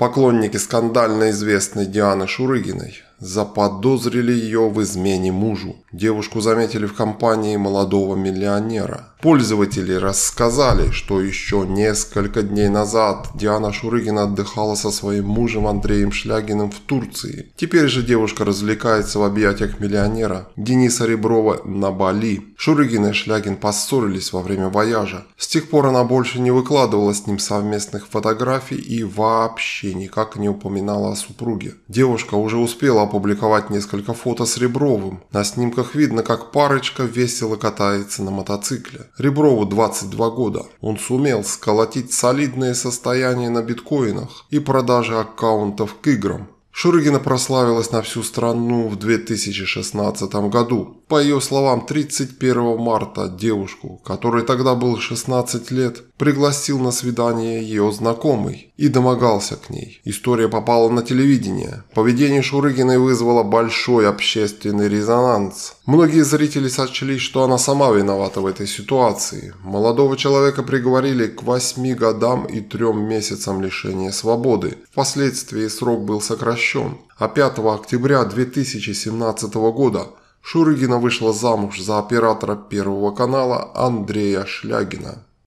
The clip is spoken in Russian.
поклонники скандально известной Дианы Шурыгиной заподозрили ее в измене мужу. Девушку заметили в компании молодого миллионера. Пользователи рассказали, что еще несколько дней назад Диана Шурыгина отдыхала со своим мужем Андреем Шлягиным в Турции. Теперь же девушка развлекается в объятиях миллионера Дениса Реброва на Бали. Шурыгин и Шлягин поссорились во время вояжа. С тех пор она больше не выкладывала с ним совместных фотографий и вообще никак не упоминала о супруге. Девушка уже успела опубликовать несколько фото с Ребровым. На снимках видно, как парочка весело катается на мотоцикле. Реброву 22 года. Он сумел сколотить солидное состояние на биткоинах и продаже аккаунтов к играм. Шурыгина прославилась на всю страну в 2016 году по ее словам, 31 марта девушку, которой тогда было 16 лет, пригласил на свидание ее знакомый и домогался к ней. История попала на телевидение. Поведение Шурыгиной вызвало большой общественный резонанс. Многие зрители сочли, что она сама виновата в этой ситуации. Молодого человека приговорили к 8 годам и 3 месяцам лишения свободы. Впоследствии срок был сокращен а 5 октября 2017 года Шурыгина вышла замуж за оператора Первого канала Андрея Шлягина.